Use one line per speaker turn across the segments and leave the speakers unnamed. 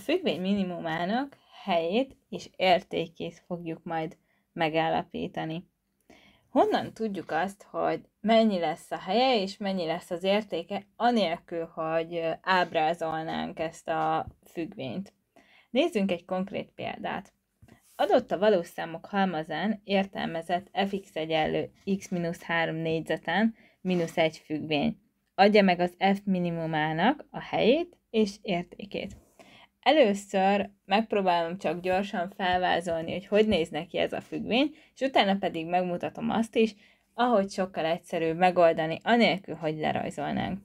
függvény minimumának helyét és értékét fogjuk majd megállapítani. Honnan tudjuk azt, hogy mennyi lesz a helye és mennyi lesz az értéke, anélkül, hogy ábrázolnánk ezt a függvényt? Nézzünk egy konkrét példát. Adott a valós számok halmazán értelmezett fx egyenlő x-3 négyzeten mínusz egy függvény. Adja meg az f minimumának a helyét és értékét először megpróbálom csak gyorsan felvázolni, hogy hogy néz neki ez a függvény, és utána pedig megmutatom azt is, ahogy sokkal egyszerűbb megoldani, anélkül, hogy lerajzolnánk.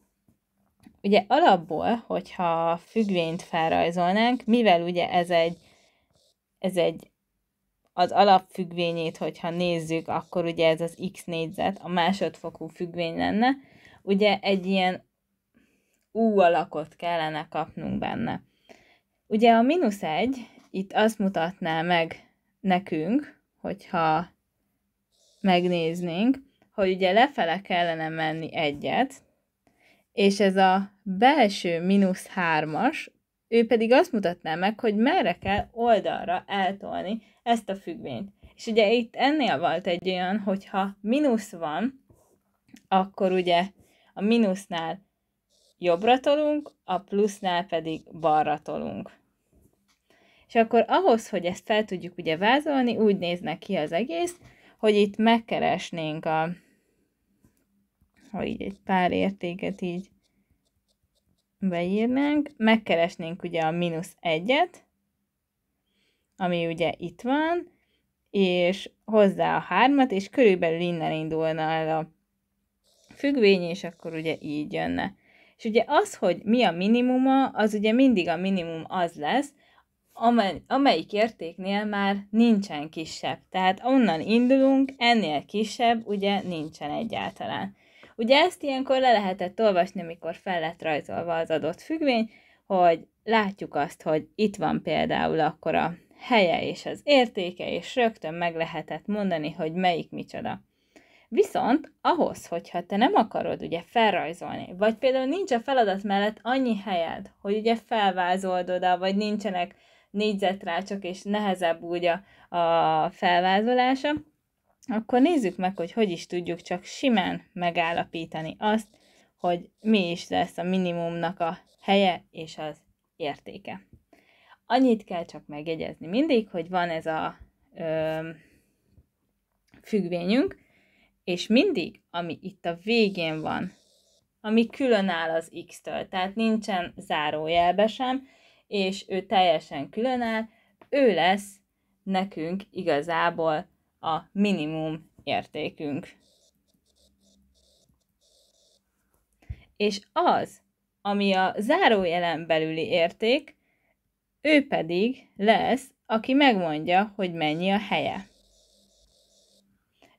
Ugye alapból, hogyha a függvényt felrajzolnánk, mivel ugye ez egy, ez egy az alapfüggvényét, hogyha nézzük, akkor ugye ez az x négyzet, a másodfokú függvény lenne, ugye egy ilyen U alakot kellene kapnunk benne. Ugye a mínusz egy itt azt mutatná meg nekünk, hogyha megnéznénk, hogy ugye lefele kellene menni egyet, és ez a belső mínusz hármas, ő pedig azt mutatná meg, hogy merre kell oldalra eltolni ezt a függvényt. És ugye itt ennél volt egy olyan, hogyha mínusz van, akkor ugye a mínusznál jobbra tolunk, a plusznál pedig balra tolunk. És akkor ahhoz, hogy ezt fel tudjuk ugye vázolni, úgy néznek ki az egész, hogy itt megkeresnénk a, ha így egy pár értéket így beírnánk, megkeresnénk ugye a mínusz egyet, ami ugye itt van, és hozzá a hármat, és körülbelül innen indulna el a függvény, és akkor ugye így jönne. És ugye az, hogy mi a minimuma, az ugye mindig a minimum az lesz, amely, amelyik értéknél már nincsen kisebb. Tehát onnan indulunk, ennél kisebb ugye nincsen egyáltalán. Ugye ezt ilyenkor le lehetett olvasni, amikor fel lett rajzolva az adott függvény, hogy látjuk azt, hogy itt van például akkor a helye és az értéke, és rögtön meg lehetett mondani, hogy melyik micsoda. Viszont ahhoz, hogyha te nem akarod ugye felrajzolni, vagy például nincs a feladat mellett annyi helyed, hogy ugye felvázold oda, vagy nincsenek négyzetrácsok, és nehezebb úgy a, a felvázolása, akkor nézzük meg, hogy hogy is tudjuk csak simán megállapítani azt, hogy mi is lesz a minimumnak a helye és az értéke. Annyit kell csak megjegyezni mindig, hogy van ez a ö, függvényünk, és mindig, ami itt a végén van, ami külön áll az X-től, tehát nincsen zárójelbe sem, és ő teljesen külön áll, ő lesz nekünk igazából a minimum értékünk. És az, ami a zárójelen belüli érték, ő pedig lesz, aki megmondja, hogy mennyi a helye.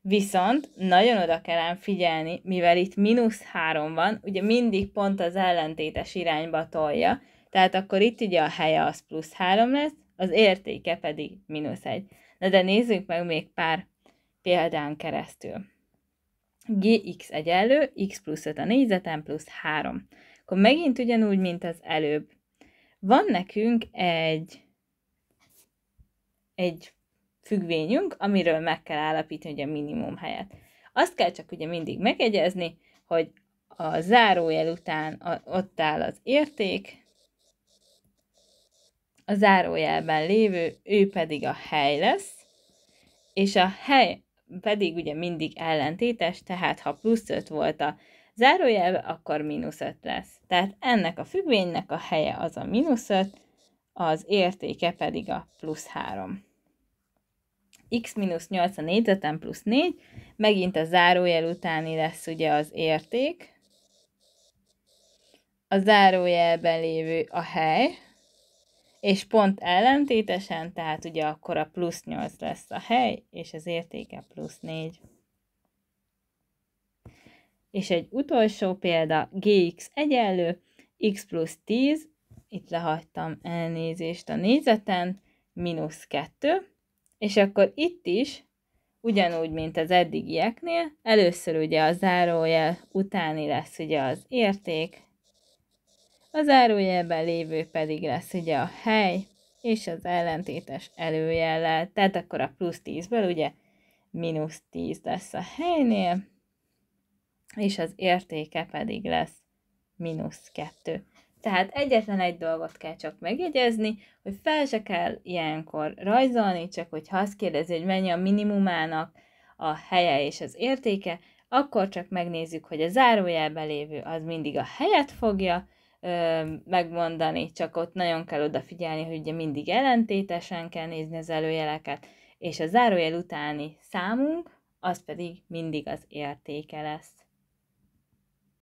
Viszont nagyon oda kell ám figyelni, mivel itt mínusz három van, ugye mindig pont az ellentétes irányba tolja, tehát akkor itt ugye a helye az plusz három lesz, az értéke pedig mínusz egy. Na de nézzük meg még pár példán keresztül. gx egyenlő, x plusz 5 a négyzeten, plusz 3. Akkor megint ugyanúgy, mint az előbb. Van nekünk egy, egy függvényünk, amiről meg kell állapítani ugye a minimum helyet. Azt kell csak ugye mindig megegyezni, hogy a zárójel után a, ott áll az érték, a zárójelben lévő, ő pedig a hely lesz, és a hely pedig ugye mindig ellentétes, tehát ha plusz 5 volt a zárójel, akkor mínusz 5 lesz. Tehát ennek a függvénynek a helye az a mínusz 5, az értéke pedig a plusz 3 x 8 a négyzeten plusz 4, megint a zárójel utáni lesz ugye az érték, a zárójelben lévő a hely, és pont ellentétesen, tehát ugye akkor a plusz 8 lesz a hely, és az értéke plusz 4. És egy utolsó példa, gx egyenlő, x plusz 10, itt lehagytam elnézést a négyzeten, mínusz 2, és akkor itt is, ugyanúgy, mint az eddigieknél, először ugye a zárójel utáni lesz ugye az érték, a zárójelben lévő pedig lesz ugye a hely, és az ellentétes előjellel, tehát akkor a plusz 10-ből ugye mínusz 10 lesz a helynél, és az értéke pedig lesz mínusz 2. Tehát egyetlen egy dolgot kell csak megjegyezni, hogy fel se kell ilyenkor rajzolni, csak ha azt kérdezi, hogy mennyi a minimumának a helye és az értéke, akkor csak megnézzük, hogy a zárójelben lévő az mindig a helyet fogja ö, megmondani, csak ott nagyon kell odafigyelni, hogy ugye mindig ellentétesen kell nézni az előjeleket, és a zárójel utáni számunk, az pedig mindig az értéke lesz.